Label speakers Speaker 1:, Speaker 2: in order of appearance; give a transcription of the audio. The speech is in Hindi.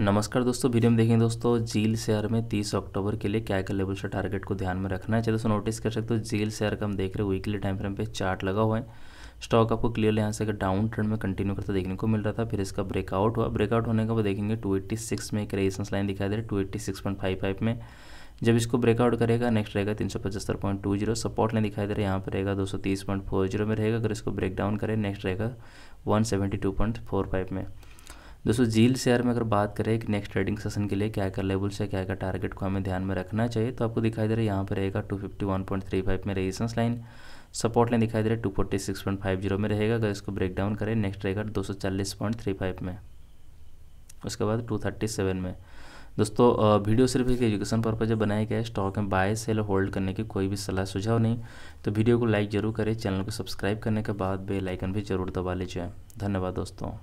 Speaker 1: नमस्कार दोस्तों वीडियो में देखेंगे दोस्तों जील शेयर में 30 अक्टूबर के लिए क्या क्या लेवल से टारगेट को ध्यान में रखना है चाहिए दोस्तों नोटिस कर सकते हो जील शेयर का हम देख रहे हैं वीकली टाइम फ्रेम पे चार्ट लगा हुआ है स्टॉक आपको क्लियरली यहाँ से अगर डाउन ट्रेंड में कंटिन्यू करता देखने को मिल रहा था फिर इसका ब्रेकआउट हुआ ब्रेकआउट होने के बाद देखेंगे टू में एक रेजिस्टेंस लाइन दिखाई दे रही है टू में जब इसको ब्रेकआउट करेगा नेक्स्ट रहेगा तीन सौ पचहत्तर point two zero support line दिखाई दे रहा है यहाँ पर रहेगा दो सौ तीस पॉइंट फोर जीरो में रहेगा अगर इसको ब्रेकडाउन करें नेक्स्ट रहेगा one seventy two point four five में दोस्तों जील शेयर में अगर बात करें एक नेक्स्ट ट्रेडिंग सेशन के लिए क्या क्या लेवल्स है क्या क्या टारगेट को हमें ध्यान में रखना चाहिए तो आपको दिखाई दे रहा है यहाँ पर रहेगा two fifty one point three five में रेजिस्टेंस लाइन सपोर्ट लाइन दिखाई दे रहा है two forty six point five zero में रहेगा अगर इसको ब्रेक डाउन करें नेक्स्ट रहेगा दो सौ चालीस पॉइंट थ्री फाइव में उसके बाद टू थर्टी सेवन में दोस्तों वीडियो सिर्फ एक एजुकेशन पर्पज बनाया गया है स्टॉक में बाय सेल होल्ड करने की कोई भी सलाह सुझाव नहीं तो वीडियो को लाइक जरूर करें चैनल को सब्सक्राइब करने के बाद बेल आइकन भी जरूर दबा लीजिए धन्यवाद दोस्तों